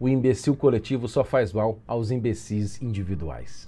o imbecil coletivo só faz mal aos imbecis individuais.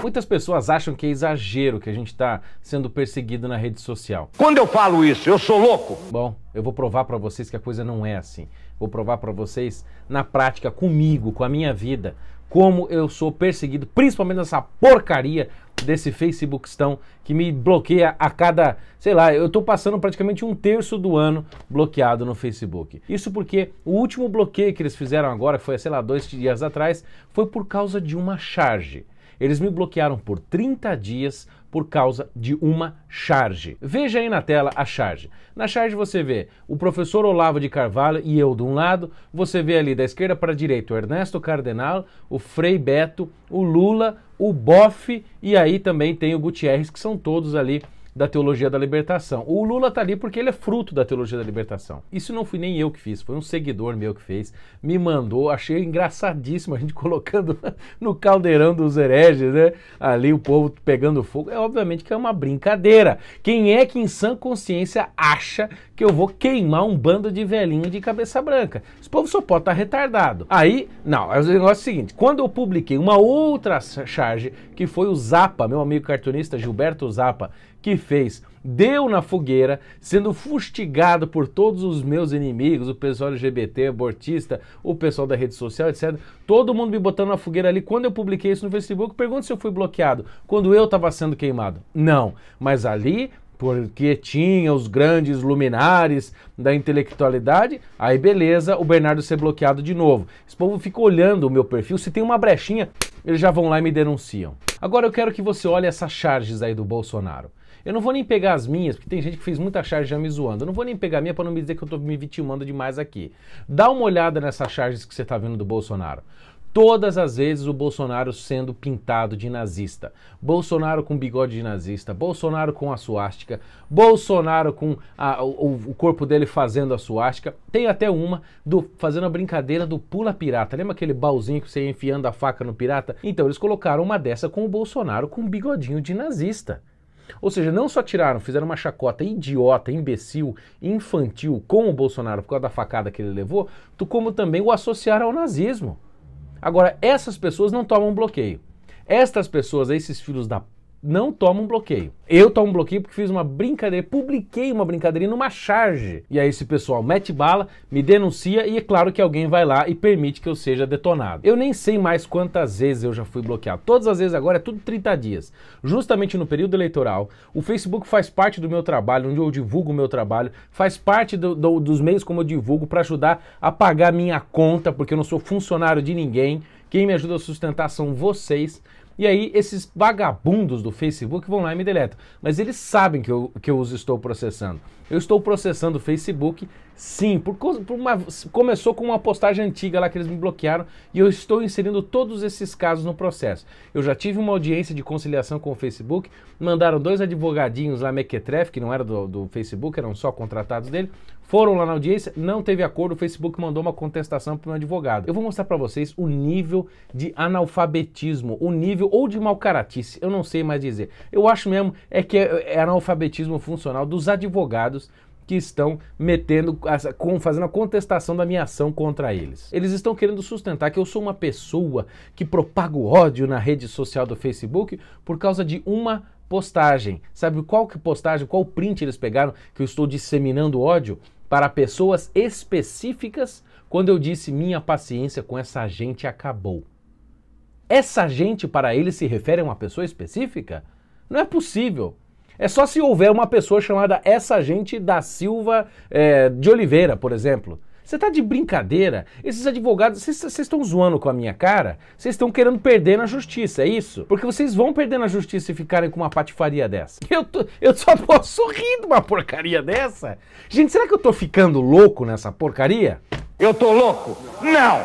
Muitas pessoas acham que é exagero que a gente está sendo perseguido na rede social. Quando eu falo isso, eu sou louco. Bom, eu vou provar para vocês que a coisa não é assim. Vou provar para vocês na prática comigo, com a minha vida, como eu sou perseguido, principalmente nessa porcaria desse Facebookstão que me bloqueia a cada, sei lá, eu estou passando praticamente um terço do ano bloqueado no Facebook. Isso porque o último bloqueio que eles fizeram agora, que foi, sei lá, dois dias atrás, foi por causa de uma charge. Eles me bloquearam por 30 dias por causa de uma charge. Veja aí na tela a charge. Na charge você vê o professor Olavo de Carvalho e eu de um lado, você vê ali da esquerda para a direita o Ernesto Cardenal, o Frei Beto, o Lula, o Boff e aí também tem o Gutierrez, que são todos ali da teologia da libertação. O Lula tá ali porque ele é fruto da teologia da libertação. Isso não fui nem eu que fiz, foi um seguidor meu que fez, me mandou, achei engraçadíssimo a gente colocando no caldeirão dos hereges, né? Ali o povo pegando fogo. É obviamente que é uma brincadeira. Quem é que em sã consciência acha que eu vou queimar um bando de velhinho de cabeça branca. Esse povo só pode estar tá retardado. Aí, não, é o negócio seguinte: quando eu publiquei uma outra charge, que foi o Zapa, meu amigo cartunista Gilberto Zapa, que fez deu na fogueira, sendo fustigado por todos os meus inimigos, o pessoal LGBT, abortista, o pessoal da rede social, etc. Todo mundo me botando na fogueira ali. Quando eu publiquei isso no Facebook, pergunta se eu fui bloqueado quando eu estava sendo queimado. Não, mas ali porque tinha os grandes luminares da intelectualidade, aí beleza, o Bernardo ser bloqueado de novo. Esse povo fica olhando o meu perfil, se tem uma brechinha, eles já vão lá e me denunciam. Agora eu quero que você olhe essas charges aí do Bolsonaro. Eu não vou nem pegar as minhas, porque tem gente que fez muita charge já me zoando. Eu não vou nem pegar a minha para não me dizer que eu estou me vitimando demais aqui. Dá uma olhada nessas charges que você está vendo do Bolsonaro todas as vezes o Bolsonaro sendo pintado de nazista. Bolsonaro com bigode de nazista, Bolsonaro com a suástica, Bolsonaro com a, o, o, corpo dele fazendo a suástica. Tem até uma do fazendo a brincadeira do pula pirata. Lembra aquele balzinho que você ia enfiando a faca no pirata? Então eles colocaram uma dessa com o Bolsonaro com bigodinho de nazista. Ou seja, não só tiraram, fizeram uma chacota idiota, imbecil, infantil com o Bolsonaro por causa da facada que ele levou, como também o associaram ao nazismo. Agora, essas pessoas não tomam bloqueio. Estas pessoas, esses filhos da não toma um bloqueio. Eu tomo um bloqueio porque fiz uma brincadeira, publiquei uma brincadeirinha numa charge. E aí esse pessoal mete bala, me denuncia e é claro que alguém vai lá e permite que eu seja detonado. Eu nem sei mais quantas vezes eu já fui bloqueado. Todas as vezes agora é tudo 30 dias. Justamente no período eleitoral, o Facebook faz parte do meu trabalho, onde eu divulgo o meu trabalho, faz parte do, do, dos meios como eu divulgo para ajudar a pagar minha conta, porque eu não sou funcionário de ninguém. Quem me ajuda a sustentar são vocês. E aí esses vagabundos do Facebook vão lá e me deletam. Mas eles sabem que eu, que eu os estou processando. Eu estou processando o Facebook, sim, por, por uma, começou com uma postagem antiga lá que eles me bloquearam e eu estou inserindo todos esses casos no processo. Eu já tive uma audiência de conciliação com o Facebook, mandaram dois advogadinhos lá, Mequetref, que não era do, do Facebook, eram só contratados dele, foram lá na audiência, não teve acordo, o Facebook mandou uma contestação para um advogado. Eu vou mostrar para vocês o nível de analfabetismo, o nível ou de malcaratice, eu não sei mais dizer. Eu acho mesmo é que é, é analfabetismo funcional dos advogados que estão metendo, fazendo a contestação da minha ação contra eles. Eles estão querendo sustentar que eu sou uma pessoa que propaga ódio na rede social do Facebook por causa de uma postagem. Sabe qual que postagem, qual print eles pegaram que eu estou disseminando ódio para pessoas específicas quando eu disse minha paciência com essa gente acabou. Essa gente para eles se refere a uma pessoa específica? Não é possível. É só se houver uma pessoa chamada essa gente da Silva é, de Oliveira, por exemplo. Você tá de brincadeira? Esses advogados, vocês estão tá, zoando com a minha cara? Vocês estão querendo perder na justiça, é isso? Porque vocês vão perder na justiça e ficarem com uma patifaria dessa. Eu, tô, eu só posso rir de uma porcaria dessa? Gente, será que eu tô ficando louco nessa porcaria? Eu tô louco? Não!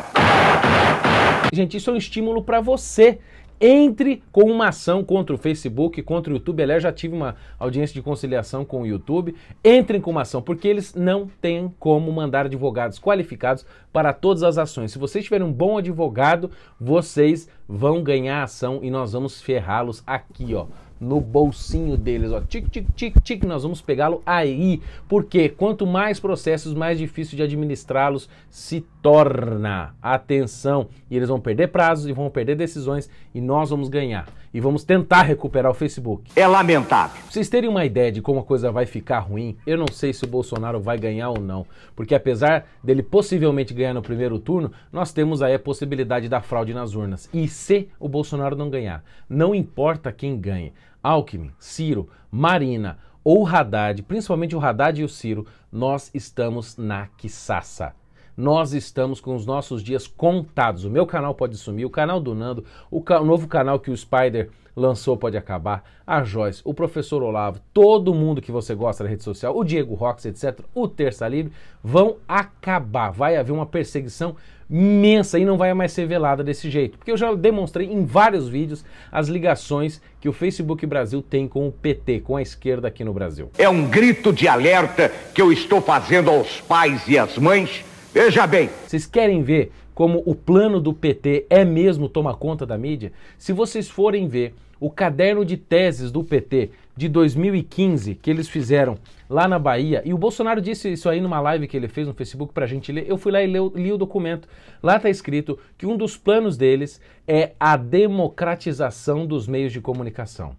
Gente, isso é um estímulo para você entre com uma ação contra o Facebook, contra o YouTube. Aliás, já tive uma audiência de conciliação com o YouTube. Entrem com uma ação, porque eles não têm como mandar advogados qualificados para todas as ações. Se vocês tiverem um bom advogado, vocês vão ganhar a ação e nós vamos ferrá-los aqui, ó no bolsinho deles, ó. Tic, tic, tic, tic, nós vamos pegá-lo aí. Porque quanto mais processos, mais difícil de administrá-los se torna. Atenção, e eles vão perder prazos e vão perder decisões e nós vamos ganhar. E vamos tentar recuperar o Facebook. É lamentável. Pra vocês terem uma ideia de como a coisa vai ficar ruim, eu não sei se o Bolsonaro vai ganhar ou não, porque apesar dele possivelmente ganhar no primeiro turno, nós temos aí a possibilidade da fraude nas urnas. E se o Bolsonaro não ganhar, não importa quem ganhe, Alckmin, Ciro, Marina ou Haddad, principalmente o Haddad e o Ciro, nós estamos na quiçaça nós estamos com os nossos dias contados. O meu canal pode sumir, o canal do Nando, o, ca novo canal que o Spider lançou pode acabar, a Joyce, o professor Olavo, todo mundo que você gosta da rede social, o Diego Rox, etc., o Terça Livre, vão acabar. Vai haver uma perseguição imensa e não vai mais ser velada desse jeito. Porque eu já demonstrei em vários vídeos as ligações que o Facebook Brasil tem com o PT, com a esquerda aqui no Brasil. É um grito de alerta que eu estou fazendo aos pais e às mães Veja bem. Vocês querem ver como o plano do PT é mesmo tomar conta da mídia? Se vocês forem ver o caderno de teses do PT de 2015 que eles fizeram lá na Bahia, e o Bolsonaro disse isso aí numa live que ele fez no Facebook pra gente ler, eu fui lá e leu, li o documento. Lá tá escrito que um dos planos deles é a democratização dos meios de comunicação.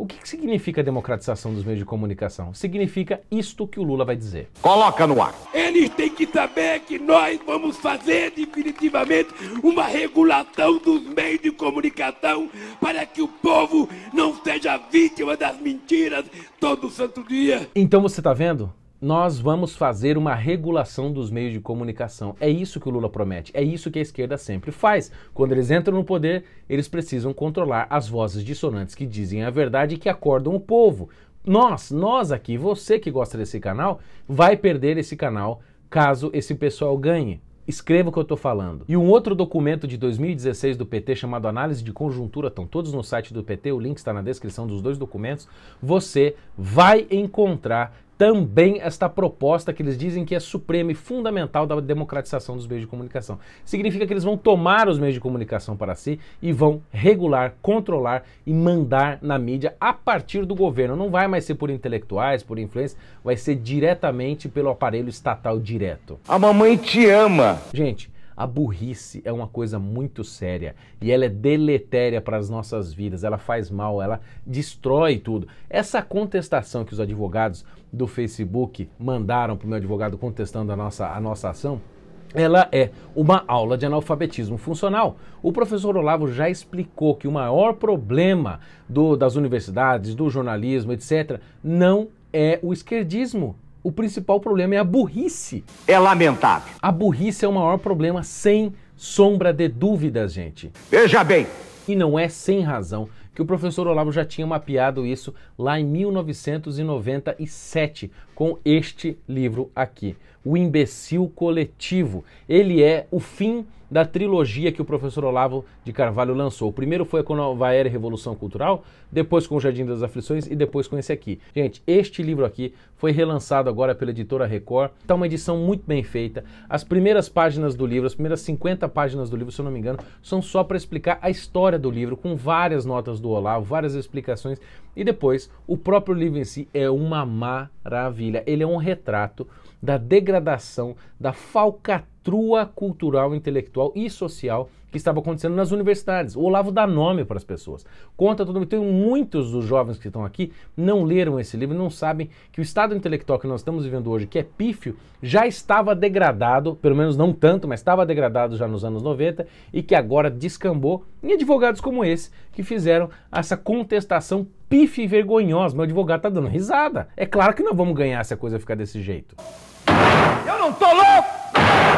O que significa democratização dos meios de comunicação? Significa isto que o Lula vai dizer. Coloca no ar. Eles têm que saber que nós vamos fazer definitivamente uma regulação dos meios de comunicação para que o povo não seja vítima das mentiras todo santo dia. Então você está vendo? nós vamos fazer uma regulação dos meios de comunicação. É isso que o Lula promete, é isso que a esquerda sempre faz. Quando eles entram no poder, eles precisam controlar as vozes dissonantes que dizem a verdade e que acordam o povo. Nós, nós aqui, você que gosta desse canal, vai perder esse canal caso esse pessoal ganhe. Escreva o que eu estou falando. E um outro documento de 2016 do PT chamado Análise de Conjuntura, estão todos no site do PT, o link está na descrição dos dois documentos. Você vai encontrar também esta proposta que eles dizem que é suprema e fundamental da democratização dos meios de comunicação. Significa que eles vão tomar os meios de comunicação para si e vão regular, controlar e mandar na mídia a partir do governo. Não vai mais ser por intelectuais, por influência, vai ser diretamente pelo aparelho estatal direto. A mamãe te ama. Gente, a burrice é uma coisa muito séria e ela é deletéria para as nossas vidas, ela faz mal, ela destrói tudo. Essa contestação que os advogados do Facebook mandaram para o meu advogado contestando a nossa, a nossa ação, ela é uma aula de analfabetismo funcional. O professor Olavo já explicou que o maior problema do, das universidades, do jornalismo, etc., não é o esquerdismo o principal problema é a burrice. É lamentável. A burrice é o maior problema, sem sombra de dúvidas, gente. Veja bem. E não é sem razão que o professor Olavo já tinha mapeado isso lá em 1997 com este livro aqui, O Imbecil Coletivo. Ele é o fim da trilogia que o professor Olavo de Carvalho lançou. O primeiro foi com a Nova Era e Revolução Cultural, depois com o Jardim das Aflições e depois com esse aqui. Gente, este livro aqui foi relançado agora pela editora Record. Está uma edição muito bem feita. As primeiras páginas do livro, as primeiras 50 páginas do livro, se eu não me engano, são só para explicar a história do livro, com várias notas do pontuou várias explicações. E depois, o próprio livro em si é uma maravilha. Ele é um retrato da degradação, da falcatrua cultural, intelectual e social que estava acontecendo nas universidades. O Olavo dá nome para as pessoas. Conta todo mundo. tem muitos dos jovens que estão aqui não leram esse livro, não sabem que o estado intelectual que nós estamos vivendo hoje, que é pífio, já estava degradado, pelo menos não tanto, mas estava degradado já nos anos 90 e que agora descambou em advogados como esse que fizeram essa contestação pífia e vergonhosa. Meu advogado está dando risada. É claro que não vamos ganhar se a coisa ficar desse jeito. Eu não tô louco!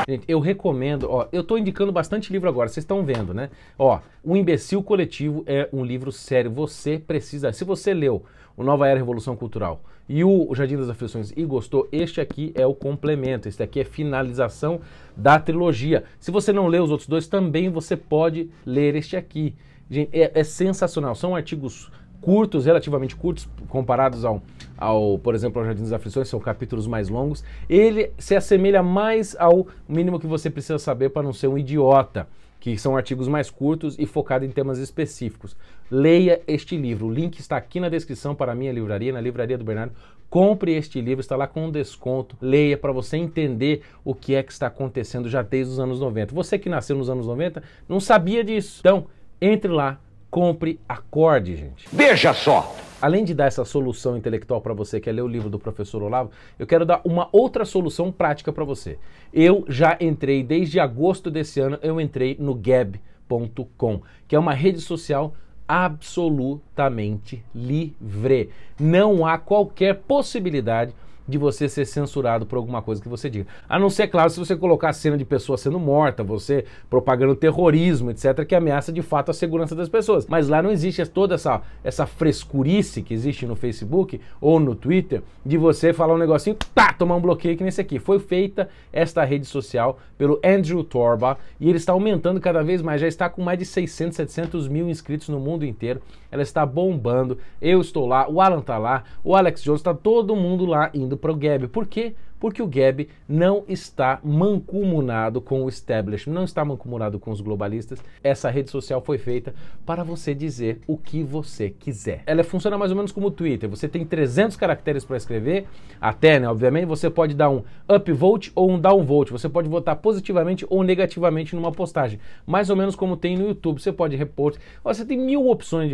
Gente, eu recomendo, ó, eu tô indicando bastante livro agora, vocês estão vendo, né? Ó, O Imbecil Coletivo é um livro sério, você precisa, se você leu o Nova Era Revolução Cultural e o Jardim das Aflições e gostou, este aqui é o complemento, este aqui é finalização da trilogia. Se você não leu os outros dois, também você pode ler este aqui. Gente, é, é sensacional, são artigos curtos, relativamente curtos, comparados ao ao, por exemplo, ao Jardim das Aflições, são capítulos mais longos, ele se assemelha mais ao mínimo que você precisa saber para não ser um idiota, que são artigos mais curtos e focados em temas específicos. Leia este livro. O link está aqui na descrição para a minha livraria, na livraria do Bernardo. Compre este livro, está lá com um desconto. Leia para você entender o que é que está acontecendo já desde os anos 90. Você que nasceu nos anos 90 não sabia disso. Então, entre lá, compre, acorde, gente. Veja só! Além de dar essa solução intelectual para você que é ler o livro do professor Olavo, eu quero dar uma outra solução prática para você. Eu já entrei desde agosto desse ano, eu entrei no gab.com, que é uma rede social absolutamente livre. Não há qualquer possibilidade de você ser censurado por alguma coisa que você diga. A não ser, claro, se você colocar a cena de pessoa sendo morta, você propagando terrorismo, etc., que ameaça de fato a segurança das pessoas. Mas lá não existe toda essa, essa frescurice que existe no Facebook ou no Twitter de você falar um negocinho, tá, tomar um bloqueio que nesse aqui. Foi feita esta rede social pelo Andrew Torba e ele está aumentando cada vez mais, já está com mais de 600, 700 mil inscritos no mundo inteiro. Ela está bombando, eu estou lá, o Alan está lá, o Alex Jones, está todo mundo lá indo indo pro Geb. Por quê? porque o Gab não está mancomunado com o establishment, não está mancomunado com os globalistas. Essa rede social foi feita para você dizer o que você quiser. Ela funciona mais ou menos como o Twitter. Você tem 300 caracteres para escrever, até, né, obviamente, você pode dar um upvote ou um downvote. Você pode votar positivamente ou negativamente numa postagem. Mais ou menos como tem no YouTube. Você pode report. Você tem mil opções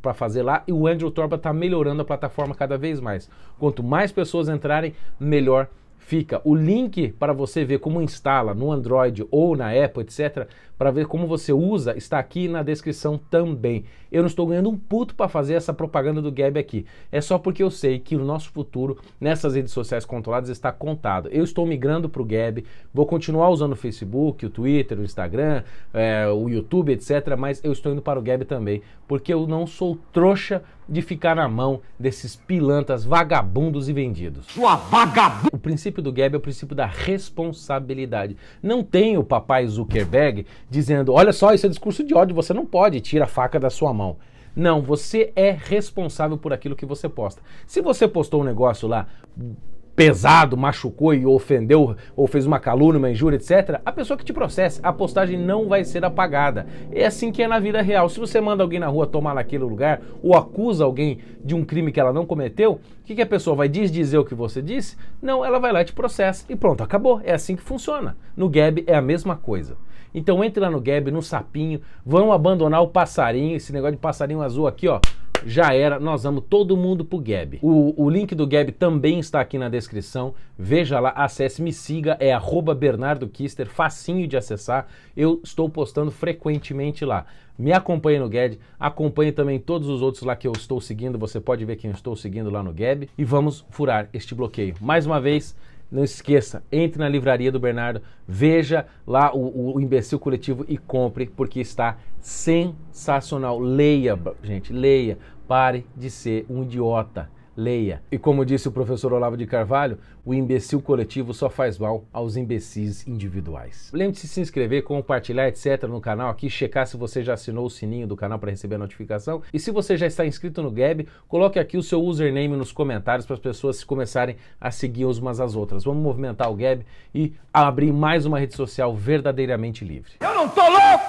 para fazer lá e o Andrew Torba está melhorando a plataforma cada vez mais. Quanto mais pessoas entrarem, melhor fica o link para você ver como instala no Android ou na Apple, etc, para ver como você usa, está aqui na descrição também. Eu não estou ganhando um puto para fazer essa propaganda do Gab aqui. É só porque eu sei que o nosso futuro nessas redes sociais controladas está contado. Eu estou migrando para o Gab, vou continuar usando o Facebook, o Twitter, o Instagram, é, o YouTube, etc, mas eu estou indo para o Gab também, porque eu não sou trouxa de ficar na mão desses pilantas vagabundos e vendidos. Sua vagabundo! O princípio do Gab é o princípio da responsabilidade. Não tem o papai Zuckerberg dizendo: olha só, isso é discurso de ódio, você não pode, tirar a faca da sua mão. Não, você é responsável por aquilo que você posta. Se você postou um negócio lá pesado, machucou e ofendeu ou fez uma calúnia, uma injúria, etc., a pessoa que te processa, a postagem não vai ser apagada. É assim que é na vida real. Se você manda alguém na rua tomar naquele lugar ou acusa alguém de um crime que ela não cometeu, o que, que a pessoa vai desdizer o que você disse? Não, ela vai lá e te processa e pronto, acabou. É assim que funciona. No Gab é a mesma coisa. Então entre lá no Gab, no sapinho, vão abandonar o passarinho, esse negócio de passarinho azul aqui, ó já era, nós vamos todo mundo pro Gab. O, o link do Gab também está aqui na descrição, veja lá, acesse, me siga, é arroba Bernardo Kister, facinho de acessar, eu estou postando frequentemente lá. Me acompanhe no Gab, acompanhe também todos os outros lá que eu estou seguindo, você pode ver quem eu estou seguindo lá no Gab, e vamos furar este bloqueio. Mais uma vez, não esqueça, entre na livraria do Bernardo, veja lá o, o Imbecil Coletivo e compre, porque está sensacional. Leia, gente, leia. Pare de ser um idiota leia. E como disse o professor Olavo de Carvalho, o imbecil coletivo só faz mal aos imbecis individuais. Lembre-se de se inscrever, compartilhar, etc. no canal aqui, checar se você já assinou o sininho do canal para receber a notificação. E se você já está inscrito no Gab, coloque aqui o seu username nos comentários para as pessoas começarem a seguir umas às outras. Vamos movimentar o Gab e abrir mais uma rede social verdadeiramente livre. Eu não tô louco!